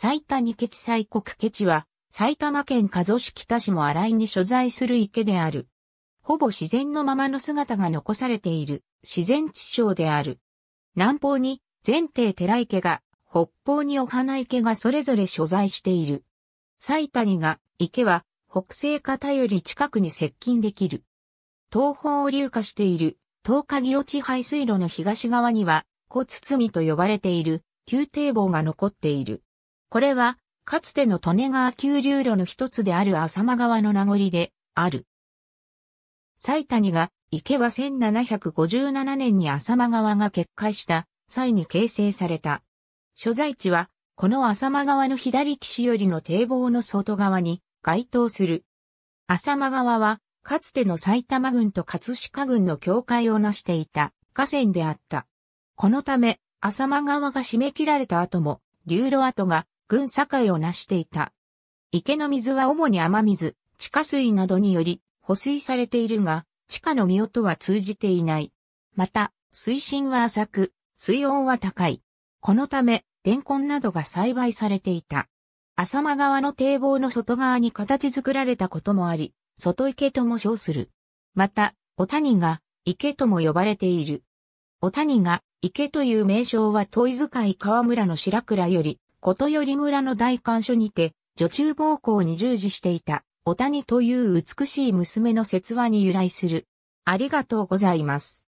埼谷ケチ西国ケチは、埼玉県加須市北市も新井に所在する池である。ほぼ自然のままの姿が残されている自然地層である。南方に前提寺池が、北方にお花池がそれぞれ所在している。埼谷が池は北西方より近くに接近できる。東方を流下している東下祇落排水路の東側には、小包と呼ばれている宮廷坊が残っている。これは、かつての利根川急流路の一つである浅間川の名残で、ある。埼谷が、池は1757年に浅間川が決壊した際に形成された。所在地は、この浅間川の左岸よりの堤防の外側に該当する。浅間川は、かつての埼玉郡と葛飾郡の境界を成していた河川であった。このため、浅間川が締め切られた後も、流路跡が群境を成していた。池の水は主に雨水、地下水などにより保水されているが、地下の御音は通じていない。また、水深は浅く、水温は高い。このため、レンコンなどが栽培されていた。浅間川の堤防の外側に形作られたこともあり、外池とも称する。また、お谷が池とも呼ばれている。お谷が池という名称は遠い遣い川村の白倉よりことより村の大官所にて、女中暴行に従事していた、お谷という美しい娘の説話に由来する。ありがとうございます。